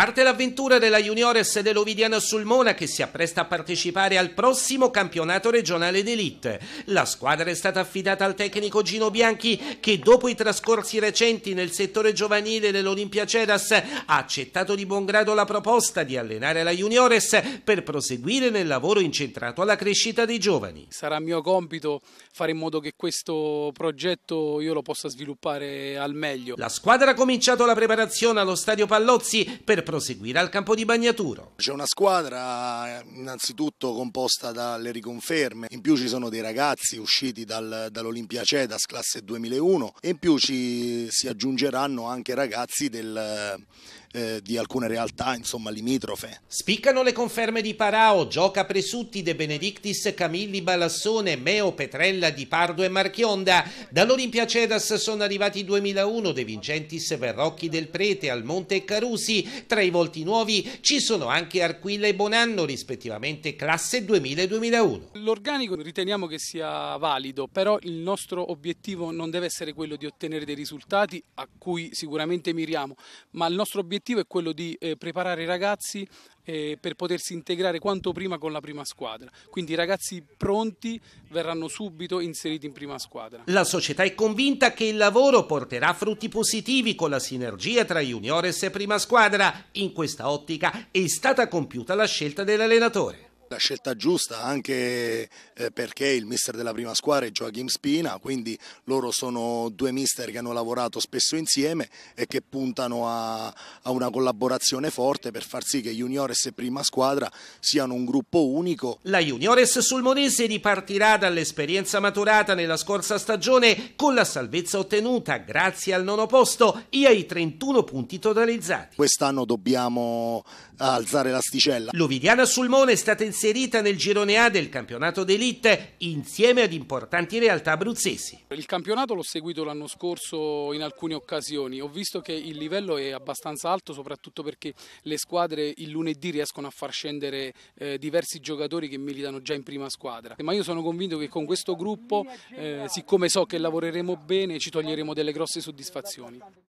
Parte l'avventura della Juniores dell'Ovidiano Sulmona che si appresta a partecipare al prossimo campionato regionale d'elite. La squadra è stata affidata al tecnico Gino Bianchi che dopo i trascorsi recenti nel settore giovanile dell'Olimpia Cedas ha accettato di buon grado la proposta di allenare la Juniores per proseguire nel lavoro incentrato alla crescita dei giovani. Sarà mio compito fare in modo che questo progetto io lo possa sviluppare al meglio. La squadra ha cominciato la preparazione allo stadio Pallozzi per proseguirà al campo di Bagnaturo. C'è una squadra innanzitutto composta dalle riconferme, in più ci sono dei ragazzi usciti dal, dall'Olimpia Cedas classe 2001 e in più ci si aggiungeranno anche ragazzi del eh, di alcune realtà insomma, limitrofe. Spiccano le conferme di Parao, Gioca Presutti, De Benedictis, Camilli Balassone, Meo Petrella di Pardo e Marchionda. Dall'Olimpiacedas sono arrivati 2001 De Vincentis, Verrocchi del Prete, Almonte e Carusi. Tra i volti nuovi ci sono anche Arquilla e Bonanno, rispettivamente classe 2000 e 2001. L'organico riteniamo che sia valido, però il nostro obiettivo non deve essere quello di ottenere dei risultati a cui sicuramente miriamo, ma il nostro obiettivo l'obiettivo è quello di eh, preparare i ragazzi eh, per potersi integrare quanto prima con la prima squadra. Quindi i ragazzi pronti verranno subito inseriti in prima squadra. La società è convinta che il lavoro porterà frutti positivi con la sinergia tra juniores e prima squadra. In questa ottica è stata compiuta la scelta dell'allenatore. La scelta giusta anche eh, perché il mister della prima squadra è Joachim Spina, quindi loro sono due mister che hanno lavorato spesso insieme e che puntano a, a una collaborazione forte per far sì che Juniores e prima squadra siano un gruppo unico. La Juniores sul Monese ripartirà dall'esperienza maturata nella scorsa stagione con la salvezza ottenuta grazie al nono posto e ai 31 punti totalizzati. Quest'anno dobbiamo eh, alzare l'asticella. L'Ovidiana sul Mone è stata insieme inserita nel girone A del campionato d'elite insieme ad importanti realtà abruzzesi. Il campionato l'ho seguito l'anno scorso in alcune occasioni, ho visto che il livello è abbastanza alto soprattutto perché le squadre il lunedì riescono a far scendere eh, diversi giocatori che militano già in prima squadra, ma io sono convinto che con questo gruppo, eh, siccome so che lavoreremo bene, ci toglieremo delle grosse soddisfazioni.